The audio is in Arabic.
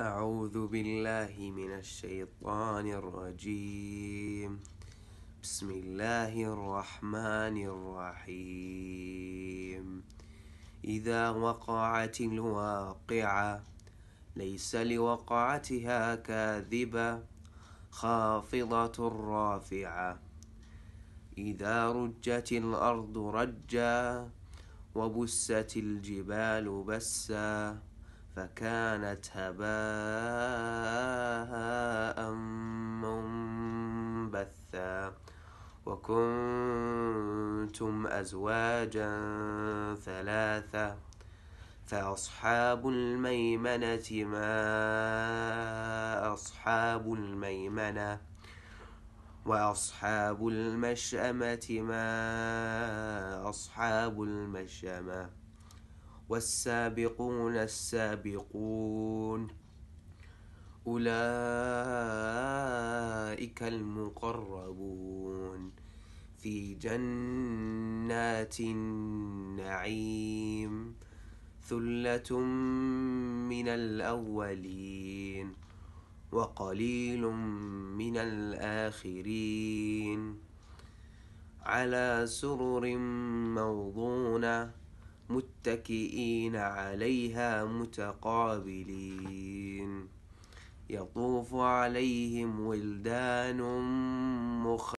أعوذ بالله من الشيطان الرجيم بسم الله الرحمن الرحيم إذا وقعت الواقعة ليس لوقعتها كاذبة خافضة رافعة إذا رجت الأرض رجا وبست الجبال بسّا فكانت هباء منبثا وكنتم أزواجا ثلاثة فأصحاب الميمنة ما أصحاب الميمنة وأصحاب المشأمة ما أصحاب المشأمة والسابقون السابقون أولئك المقربون في جنات النعيم ثلة من الأولين وقليل من الآخرين على سرر موضونه متكئين عليها متقابلين يطوف عليهم ولدان